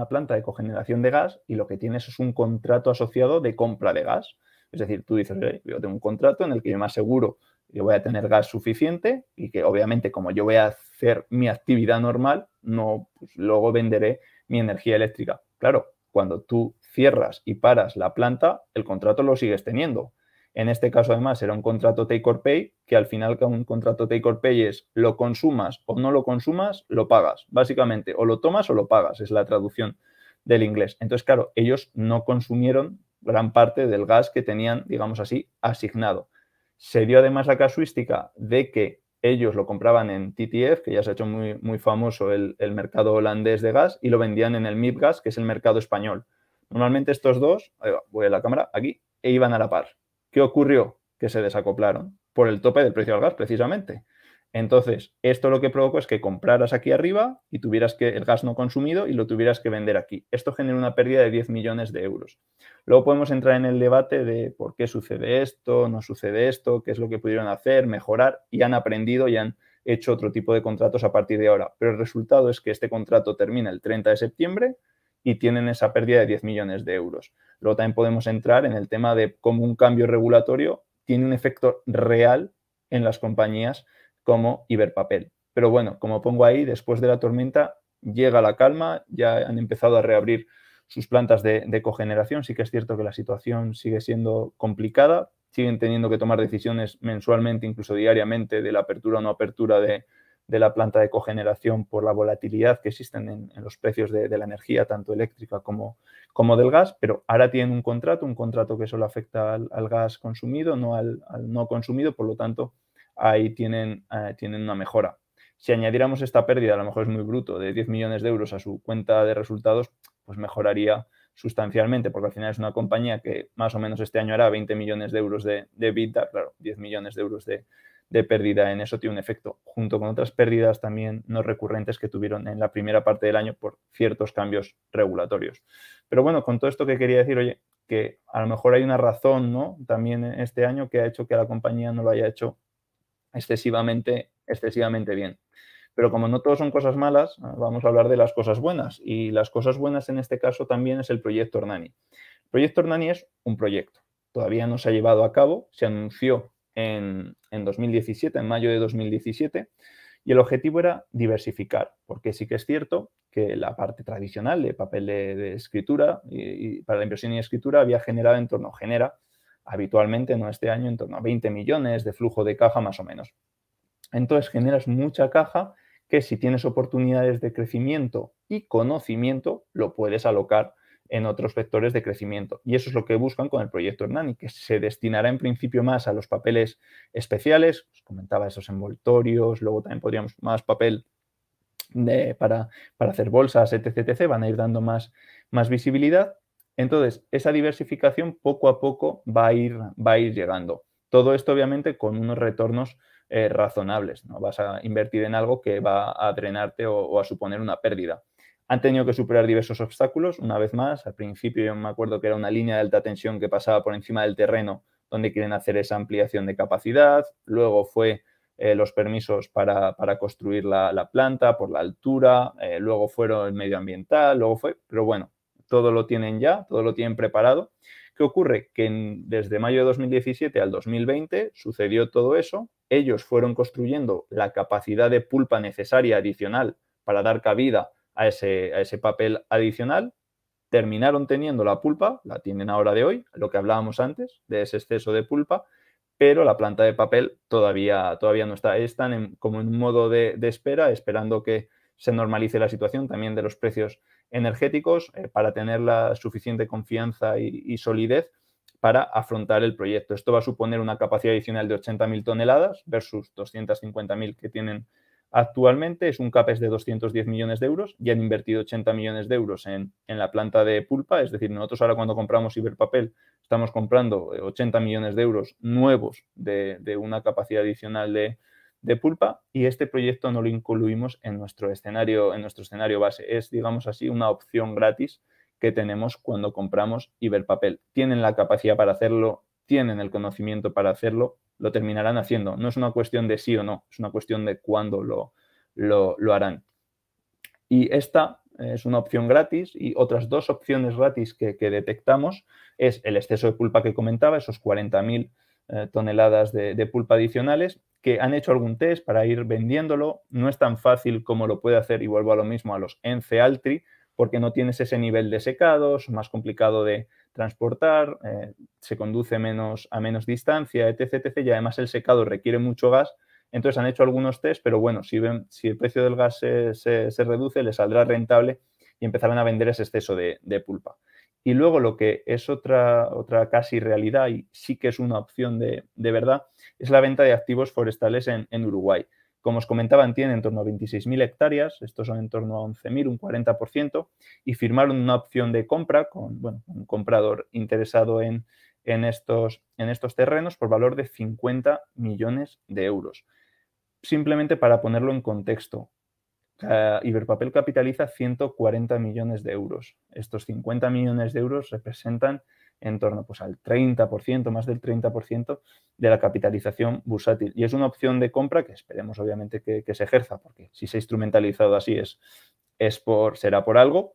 planta de cogeneración de gas y lo que tienes es un contrato asociado de compra de gas. Es decir, tú dices, yo tengo un contrato en el que yo me aseguro que voy a tener gas suficiente y que obviamente como yo voy a hacer mi actividad normal, no pues, luego venderé mi energía eléctrica. Claro, cuando tú cierras y paras la planta, el contrato lo sigues teniendo, en este caso, además, era un contrato take or pay, que al final un contrato take or pay es lo consumas o no lo consumas, lo pagas, básicamente, o lo tomas o lo pagas, es la traducción del inglés. Entonces, claro, ellos no consumieron gran parte del gas que tenían, digamos así, asignado. Se dio además la casuística de que ellos lo compraban en TTF, que ya se ha hecho muy, muy famoso el, mercado holandés de gas, y lo vendían en el MIPGAS, que es el mercado español. Normalmente estos dos, voy a la cámara, aquí, e iban a la par. ¿Qué ocurrió? Que se desacoplaron por el tope del precio del gas, precisamente. Entonces, esto lo que provocó es que compraras aquí arriba y tuvieras que el gas no consumido y lo tuvieras que vender aquí. Esto genera una pérdida de 10 millones de euros. Luego podemos entrar en el debate de por qué sucede esto, no sucede esto, qué es lo que pudieron hacer, mejorar y han aprendido y han hecho otro tipo de contratos a partir de ahora. Pero el resultado es que este contrato termina el 30 de septiembre, y tienen esa pérdida de 10 millones de euros. Luego también podemos entrar en el tema de cómo un cambio regulatorio tiene un efecto real en las compañías como Iberpapel. Pero bueno, como pongo ahí, después de la tormenta llega la calma, ya han empezado a reabrir sus plantas de, de, cogeneración. Sí que es cierto que la situación sigue siendo complicada, siguen teniendo que tomar decisiones mensualmente, incluso diariamente, de la apertura o no apertura de, de la planta de cogeneración por la volatilidad que existen en, los precios de, la energía, tanto eléctrica como, como, del gas, pero ahora tienen un contrato, un contrato que solo afecta al, gas consumido, no al, no consumido, por lo tanto, ahí tienen, eh, tienen una mejora. Si añadiéramos esta pérdida, a lo mejor es muy bruto, de 10 millones de euros a su cuenta de resultados, pues mejoraría sustancialmente, porque al final es una compañía que más o menos este año hará 20 millones de euros de, de vida, claro, 10 millones de euros de, de pérdida en eso tiene un efecto, junto con otras pérdidas también no recurrentes que tuvieron en la primera parte del año por ciertos cambios regulatorios. Pero bueno, con todo esto que quería decir, oye, que a lo mejor hay una razón, ¿no? También este año que ha hecho que la compañía no lo haya hecho excesivamente, excesivamente bien. Pero como no todo son cosas malas, vamos a hablar de las cosas buenas. Y las cosas buenas en este caso también es el proyecto Ornani El proyecto Ornani es un proyecto. Todavía no se ha llevado a cabo. Se anunció en, 2017, en mayo de 2017, y el objetivo era diversificar, porque sí que es cierto que la parte tradicional de papel de, escritura y, para la impresión y escritura había generado en torno, genera habitualmente, no este año, en torno a 20 millones de flujo de caja más o menos. Entonces generas mucha caja que si tienes oportunidades de crecimiento y conocimiento, lo puedes alocar en otros vectores de crecimiento. Y eso es lo que buscan con el proyecto Hernani, que se destinará en principio más a los papeles especiales, os comentaba esos envoltorios, luego también podríamos más papel para, para, hacer bolsas, etc, etc, van a ir dando más, más visibilidad. Entonces, esa diversificación poco a poco va a ir, va a ir llegando. Todo esto obviamente con unos retornos eh, razonables, no vas a invertir en algo que va a drenarte o a suponer una pérdida. Han tenido que superar diversos obstáculos, una vez más. Al principio yo me acuerdo que era una línea de alta tensión que pasaba por encima del terreno donde quieren hacer esa ampliación de capacidad. Luego fue eh, los permisos para, construir la, planta por la altura. Eh, luego fueron el medioambiental, luego fue... Pero bueno, todo lo tienen ya, todo lo tienen preparado. ¿Qué ocurre? Que desde mayo de 2017 al 2020 sucedió todo eso. Ellos fueron construyendo la capacidad de pulpa necesaria adicional para dar cabida a ese, a ese papel adicional, terminaron teniendo la pulpa, la tienen ahora de hoy, lo que hablábamos antes, de ese exceso de pulpa, pero la planta de papel todavía, todavía no está. Están como en un modo de, espera, esperando que se normalice la situación también de los precios energéticos eh, para tener la suficiente confianza y, y, solidez para afrontar el proyecto. Esto va a suponer una capacidad adicional de 80.000 toneladas versus 250.000 que tienen Actualmente es un CAPES de 210 millones de euros y han invertido 80 millones de euros en, la planta de pulpa. Es decir, nosotros ahora cuando compramos Iberpapel estamos comprando 80 eh, millones de euros nuevos de, una capacidad adicional de, pulpa y este proyecto no lo incluimos en nuestro escenario, en nuestro escenario base. Es, digamos así, una opción gratis que tenemos cuando compramos Iberpapel. Tienen la capacidad para hacerlo, tienen el conocimiento para hacerlo, lo terminarán haciendo. No es una cuestión de sí o no, es una cuestión de cuándo lo, lo, harán. Y esta eh, es una opción gratis y otras dos opciones gratis que, detectamos es el exceso de pulpa que comentaba, esos 40.000 eh, toneladas de, pulpa adicionales que han hecho algún test para ir vendiéndolo. No es tan fácil como lo puede hacer, y vuelvo a lo mismo, a los encealtri Altri, porque no tienes ese nivel de secado, es más complicado de, transportar, eh, se conduce menos, a menos distancia, etc, Y además el secado requiere mucho gas. Entonces han hecho algunos test, pero bueno, si, ven, si el precio del gas se, reduce, le saldrá rentable y empezarán a vender ese exceso de, pulpa. Y luego lo que es otra, otra casi realidad y sí que es una opción de, verdad es la venta de activos forestales en, en Uruguay. Como os comentaban, tiene en torno a 26.000 hectáreas, estos son en torno a 11.000, un 40%, y firmaron una opción de compra con un comprador interesado en, estos, terrenos por valor de 50 millones de euros. Simplemente para ponerlo en contexto, eh, Iberpapel capitaliza 140 millones de euros. Estos 50 millones de euros representan en torno pues, al 30%, más del 30% de la capitalización bursátil. Y es una opción de compra que esperemos obviamente que, se ejerza, porque si se ha instrumentalizado así es, es por, será por algo.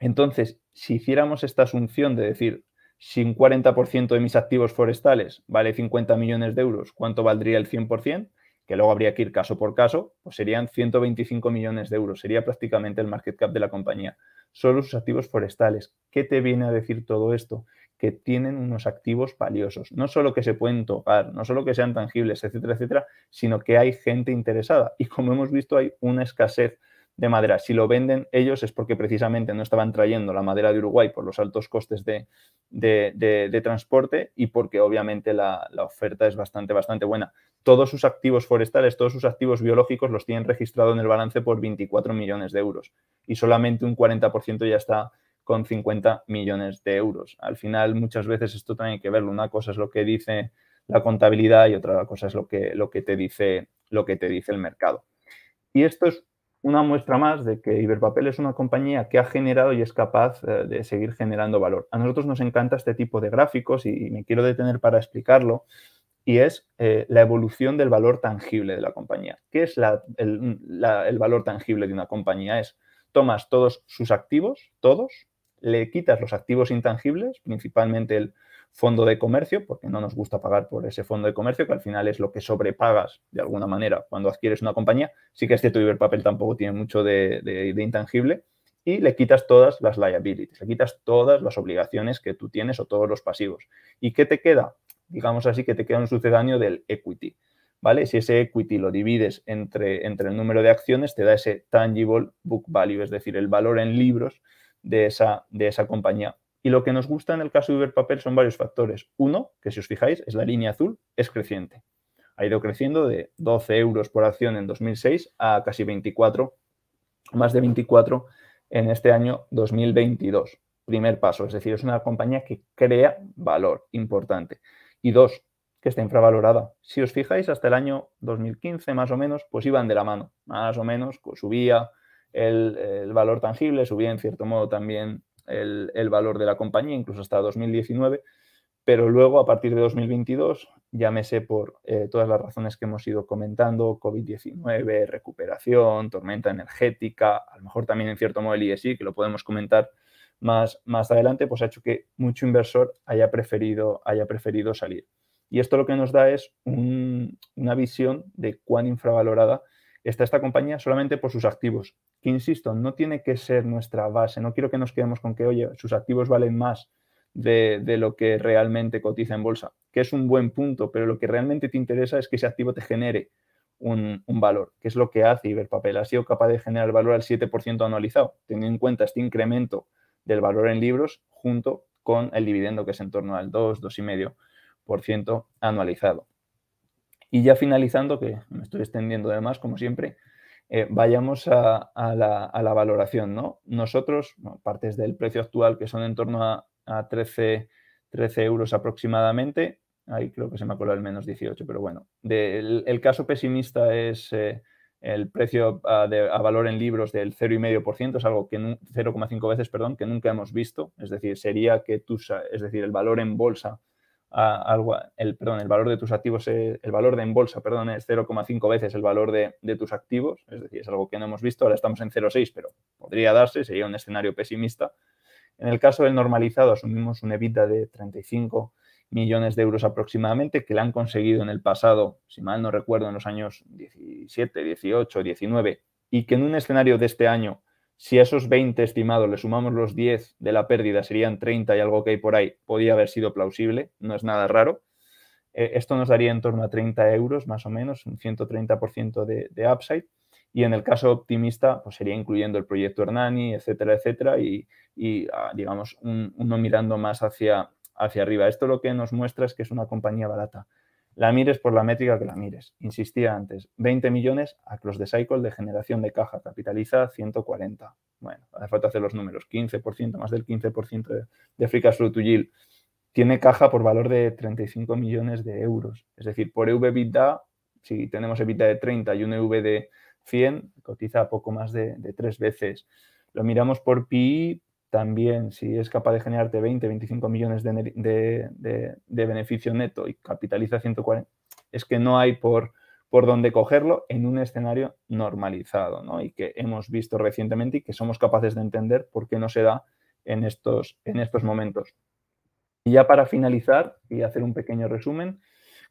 Entonces, si hiciéramos esta asunción de decir, si un 40% de mis activos forestales vale 50 millones de euros, ¿cuánto valdría el 100%? que luego habría que ir caso por caso, pues serían 125 millones de euros, sería prácticamente el market cap de la compañía. Solo sus activos forestales. ¿Qué te viene a decir todo esto? Que tienen unos activos valiosos, no solo que se pueden tocar, no solo que sean tangibles, etcétera, etcétera, sino que hay gente interesada. Y como hemos visto, hay una escasez de madera. Si lo venden ellos es porque precisamente no estaban trayendo la madera de Uruguay por los altos costes de, de, transporte y porque obviamente la, oferta es bastante, bastante buena. Todos sus activos forestales, todos sus activos biológicos los tienen registrado en el balance por 24 millones de euros y solamente un 40% ya está con 50 millones de euros. Al final muchas veces esto también hay que verlo. Una cosa es lo que dice la contabilidad y otra cosa es lo que, lo que, te, dice, lo que te dice el mercado. Y esto es una muestra más de que Iberpapel es una compañía que ha generado y es capaz eh, de seguir generando valor. A nosotros nos encanta este tipo de gráficos y, me quiero detener para explicarlo, y es eh, la evolución del valor tangible de la compañía. ¿Qué es el, el valor tangible de una compañía? Es tomas todos sus activos, todos, le quitas los activos intangibles, principalmente el, fondo de comercio, porque no nos gusta pagar por ese fondo de comercio, que al final es lo que sobrepagas de alguna manera cuando adquieres una compañía. Sí que este tu Papel tampoco tiene mucho de, intangible y le quitas todas las liabilities, le quitas todas las obligaciones que tú tienes o todos los pasivos. ¿Y qué te queda? Digamos así que te queda un sucedáneo del equity, ¿vale? Si ese equity lo divides entre, entre el número de acciones, te da ese tangible book value, es decir, el valor en libros de esa, de esa compañía y lo que nos gusta en el caso de Uberpapel son varios factores. Uno, que si os fijáis, es la línea azul, es creciente. Ha ido creciendo de 12 euros por acción en 2006 a casi 24, más de 24 en este año 2022. Primer paso, es decir, es una compañía que crea valor importante. Y dos, que está infravalorada. Si os fijáis, hasta el año 2015 más o menos, pues iban de la mano, más o menos, pues subía el valor tangible, subía en cierto modo también el, valor de la compañía, incluso hasta 2019, pero luego a partir de 2022, llámese por eh, todas las razones que hemos ido comentando, COVID-19, recuperación, tormenta energética, a lo mejor también en cierto modo el ISI, que lo podemos comentar más, más adelante, pues ha hecho que mucho inversor haya preferido, haya preferido salir. Y esto lo que nos da es una visión de cuán infravalorada está esta compañía solamente por sus activos que insisto, no tiene que ser nuestra base. No quiero que nos quedemos con que, oye, sus activos valen más de, lo que realmente cotiza en bolsa, que es un buen punto, pero lo que realmente te interesa es que ese activo te genere un, valor, que es lo que hace Iberpapel. Ha sido capaz de generar valor al 7% anualizado, teniendo en cuenta este incremento del valor en libros junto con el dividendo, que es en torno al 2, 2,5% anualizado. Y ya finalizando, que me estoy extendiendo además, como siempre, eh, vayamos a, la, valoración. ¿no? Nosotros, partes del precio actual que son en torno a, 13, 13, euros aproximadamente, ahí creo que se me ha colado el menos 18, pero bueno, el, caso pesimista es eh, el precio a, valor en libros del 0,5%, es algo que 0,5 veces, perdón, que nunca hemos visto, es decir, sería que tú, es decir, el valor en bolsa el, perdón, el valor de tus activos, el valor de embolsa, perdón, es 0,5 veces el valor de, de, tus activos, es decir, es algo que no hemos visto, ahora estamos en 0,6, pero podría darse, sería un escenario pesimista. En el caso del normalizado asumimos una evita de 35 millones de euros aproximadamente, que la han conseguido en el pasado, si mal no recuerdo, en los años 17, 18, 19, y que en un escenario de este año si a esos 20 estimados le sumamos los 10 de la pérdida, serían 30 y algo que hay por ahí, podía haber sido plausible, no es nada raro. Eh, esto nos daría en torno a 30 euros más o menos, un 130% de, de upside. Y en el caso optimista, pues sería incluyendo el proyecto Hernani, etcétera, etcétera, y, ah, digamos, uno mirando más hacia, hacia arriba. Esto lo que nos muestra es que es una compañía barata. La mires por la métrica que la mires. Insistía antes, 20 millones a los de cycle de generación de caja, capitaliza 140. Bueno, hace falta hacer los números, 15%, más del 15% de, de free yield. Tiene caja por valor de 35 millones de euros. Es decir, por EVBITDA, si tenemos EBITDA de 30 y un EV de 100, cotiza poco más de, de tres veces. Lo miramos por PI, también si es capaz de generarte 20, 25 millones de, beneficio neto y capitaliza 140, es que no hay por, por dónde cogerlo en un escenario normalizado ¿no? y que hemos visto recientemente y que somos capaces de entender por qué no se da en estos, en estos momentos. Y ya para finalizar y hacer un pequeño resumen,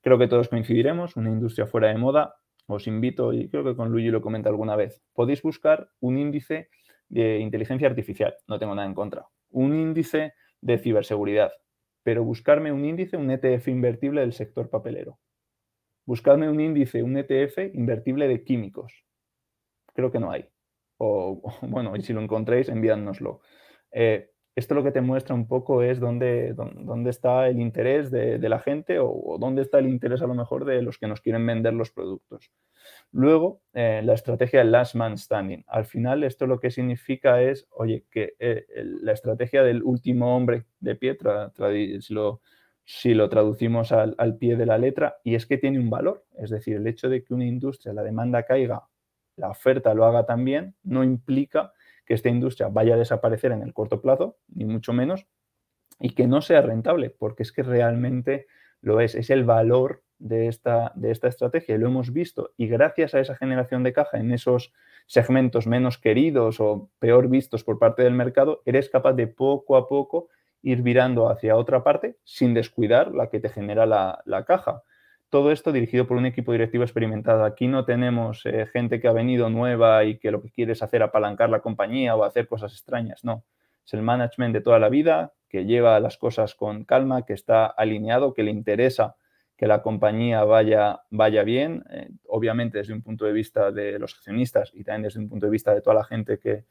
creo que todos coincidiremos, una industria fuera de moda, os invito, y creo que con Luigi lo comenta alguna vez, podéis buscar un índice de inteligencia artificial, no tengo nada en contra. Un índice de ciberseguridad, pero buscarme un índice, un ETF invertible del sector papelero. Buscarme un índice, un ETF invertible de químicos. Creo que no hay. O, bueno, y si lo encontréis, enviádnoslo. Eh, esto lo que te muestra un poco es dónde, dónde está el interés de, la gente o, dónde está el interés a lo mejor de los que nos quieren vender los productos. Luego, eh, la estrategia del last man standing. Al final, esto lo que significa es, oye, que eh, la estrategia del último hombre de pie, si, lo, si, lo, traducimos al, al, pie de la letra, y es que tiene un valor. Es decir, el hecho de que una industria, la demanda caiga, la oferta lo haga también, no implica que esta industria vaya a desaparecer en el corto plazo, ni mucho menos, y que no sea rentable, porque es que realmente lo es, es el valor de esta, de esta estrategia y lo hemos visto. Y gracias a esa generación de caja en esos segmentos menos queridos o peor vistos por parte del mercado, eres capaz de poco a poco ir virando hacia otra parte sin descuidar la que te genera la, caja. Todo esto dirigido por un equipo directivo experimentado. Aquí no tenemos eh, gente que ha venido nueva y que lo que quiere es hacer apalancar la compañía o hacer cosas extrañas. No, es el management de toda la vida que lleva las cosas con calma, que está alineado, que le interesa que la compañía vaya, vaya bien, eh, obviamente desde un punto de vista de los accionistas y también desde un punto de vista de toda la gente que,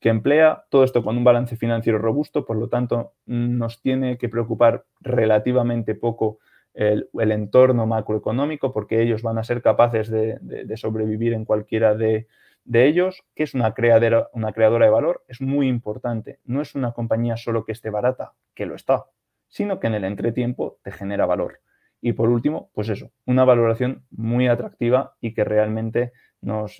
emplea, todo esto con un balance financiero robusto, por lo tanto nos tiene que preocupar relativamente poco el, entorno macroeconómico porque ellos van a ser capaces de, sobrevivir en cualquiera de, ellos, que es una creadora, una creadora de valor, es muy importante. No es una compañía solo que esté barata, que lo está, sino que en el entretiempo te genera valor. Y por último, pues eso, una valoración muy atractiva y que realmente nos,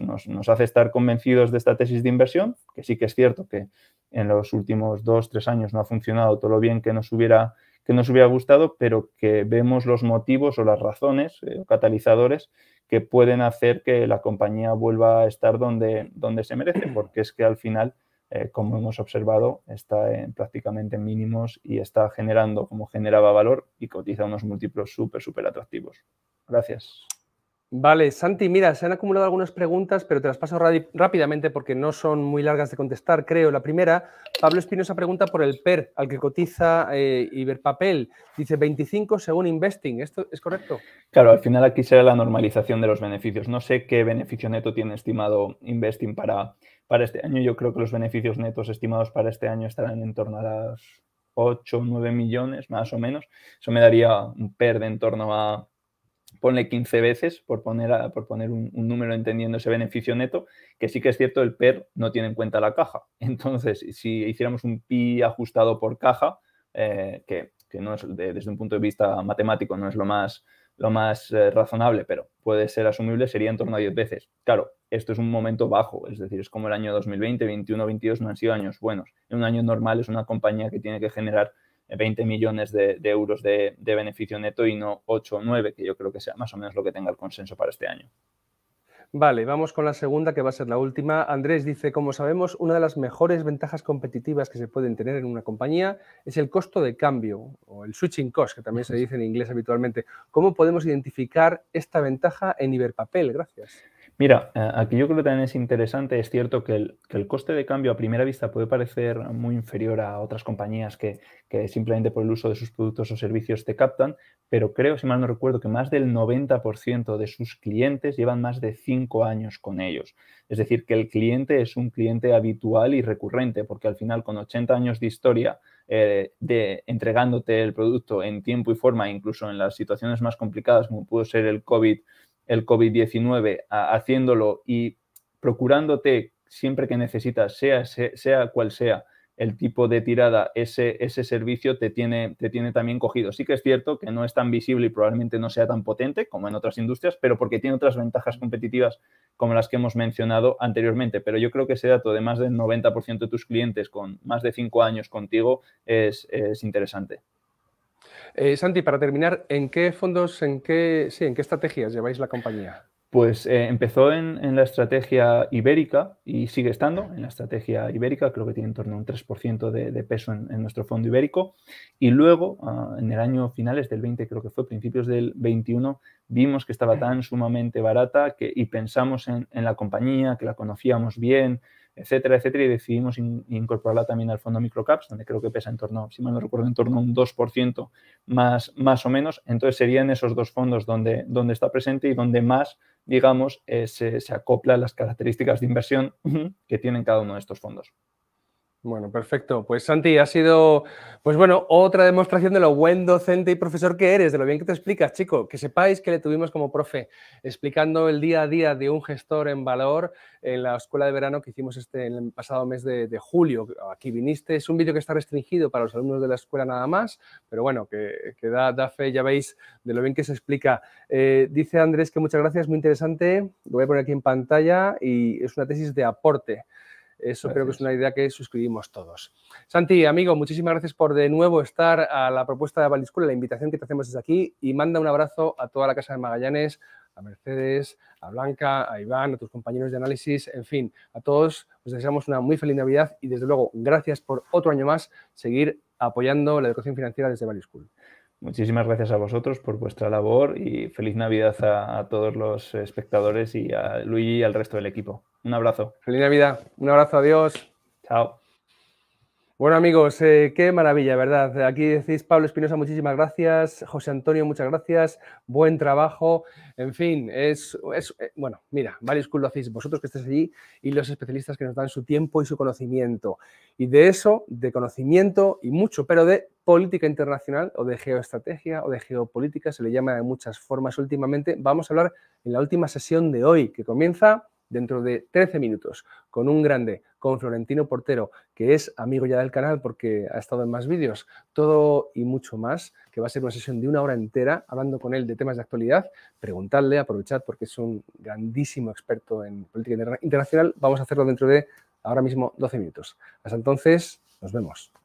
hace estar convencidos de esta tesis de inversión, que sí que es cierto que en los últimos dos, tres años no ha funcionado todo lo bien que nos hubiera, que nos hubiera gustado, pero que vemos los motivos o las razones eh, o catalizadores que pueden hacer que la compañía vuelva a estar donde, donde se merece, porque es que al final eh, como hemos observado, está en prácticamente mínimos y está generando como generaba valor y cotiza unos múltiplos súper, súper atractivos. Gracias. Vale, Santi, mira, se han acumulado algunas preguntas, pero te las paso rápidamente porque no son muy largas de contestar, creo. La primera, Pablo Espinosa pregunta por el PER al que cotiza eh, Iberpapel. Dice 25 según Investing, ¿esto es correcto? Claro, al final aquí será la normalización de los beneficios. No sé qué beneficio neto tiene estimado Investing para, para este año. Yo creo que los beneficios netos estimados para este año estarán en torno a las 8 o 9 millones, más o menos. Eso me daría un PER de en torno a ponle 15 veces, por poner, por poner un, número entendiendo ese beneficio neto, que sí que es cierto, el PER no tiene en cuenta la caja. Entonces, si hiciéramos un PI ajustado por caja, eh, que, no es desde un punto de vista matemático no es lo más, lo más eh, razonable, pero puede ser asumible, sería en torno a 10 veces. Claro, esto es un momento bajo, es decir, es como el año 2020, 21, 22 no han sido años buenos. En un año normal es una compañía que tiene que generar 20 millones de, euros de, de, beneficio neto y no 8 o 9, que yo creo que sea más o menos lo que tenga el consenso para este año. Vale, vamos con la segunda, que va a ser la última. Andrés dice, como sabemos, una de las mejores ventajas competitivas que se pueden tener en una compañía es el costo de cambio, o el switching cost, que también se dice en inglés habitualmente. ¿Cómo podemos identificar esta ventaja en Iberpapel? Gracias. Mira, eh, aquí yo creo que también es interesante, es cierto que el, coste de cambio a primera vista puede parecer muy inferior a otras compañías que, simplemente por el uso de sus productos o servicios te captan, pero creo, si mal no recuerdo, que más del 90% de sus clientes llevan más de 5 años con ellos. Es decir, que el cliente es un cliente habitual y recurrente, porque al final con 80 años de historia, eh, de entregándote el producto en tiempo y forma, incluso en las situaciones más complicadas como pudo ser el COVID el COVID-19 haciéndolo y procurándote siempre que necesitas, sea, cual sea el tipo de tirada, ese, servicio te tiene, te tiene también cogido. Sí que es cierto que no es tan visible y probablemente no sea tan potente como en otras industrias, pero porque tiene otras ventajas competitivas como las que hemos mencionado anteriormente. Pero yo creo que ese dato de más del 90% de tus clientes con más de 5 años contigo es interesante. Eh, Santi, para terminar, ¿en qué fondos, en qué, en qué estrategias lleváis la compañía? Pues eh, empezó en, la estrategia ibérica y sigue estando en la estrategia ibérica, creo que tiene en torno a un 3% de, peso en, nuestro fondo ibérico. Y luego, ah, en el año finales del 20, creo que fue principios del 21, vimos que estaba tan sumamente barata que, y pensamos en la compañía, que la conocíamos bien, etcétera, etcétera, y decidimos incorporarla también al fondo Microcaps, donde creo que pesa en torno, si mal no recuerdo, en torno a un 2% más, más o menos. Entonces serían esos dos fondos donde, donde está presente y donde más, digamos, eh, se, se acoplan las características de inversión que tienen cada uno de estos fondos. Bueno, perfecto. Pues Santi, ha sido, pues bueno, otra demostración de lo buen docente y profesor que eres, de lo bien que te explicas, chico. Que sepáis que le tuvimos como profe explicando el día a día de un gestor en valor en la escuela de verano que hicimos este en el pasado mes de, julio. Aquí viniste, es un vídeo que está restringido para los alumnos de la escuela nada más, pero bueno, que, da, fe, ya veis, de lo bien que se explica. Eh, dice Andrés que muchas gracias, muy interesante. Lo voy a poner aquí en pantalla y es una tesis de aporte. Eso creo que es una idea que suscribimos todos. Santi, amigo, muchísimas gracias por de nuevo estar a la propuesta de a la invitación que te hacemos desde aquí y manda un abrazo a toda la Casa de Magallanes, a Mercedes, a Blanca, a Iván, a tus compañeros de análisis, en fin, a todos os deseamos una muy feliz Navidad y desde luego gracias por otro año más seguir apoyando la educación financiera desde School. Muchísimas gracias a vosotros por vuestra labor y feliz Navidad a, todos los espectadores y a Luigi y al resto del equipo. Un abrazo. Feliz Navidad. Un abrazo. Adiós. Chao. Bueno amigos, eh, qué maravilla, ¿verdad? Aquí decís Pablo Espinosa, muchísimas gracias, José Antonio, muchas gracias, buen trabajo, en fin, es, eh, bueno, mira, varios School lo hacéis vosotros que estáis allí y los especialistas que nos dan su tiempo y su conocimiento. Y de eso, de conocimiento y mucho, pero de política internacional o de geoestrategia o de geopolítica, se le llama de muchas formas últimamente, vamos a hablar en la última sesión de hoy, que comienza dentro de 13 minutos con un grande, con Florentino Portero, que es amigo ya del canal porque ha estado en más vídeos, todo y mucho más, que va a ser una sesión de una hora entera hablando con él de temas de actualidad. Preguntadle, aprovechad porque es un grandísimo experto en política internacional. Vamos a hacerlo dentro de ahora mismo 12 minutos. Hasta entonces, nos vemos.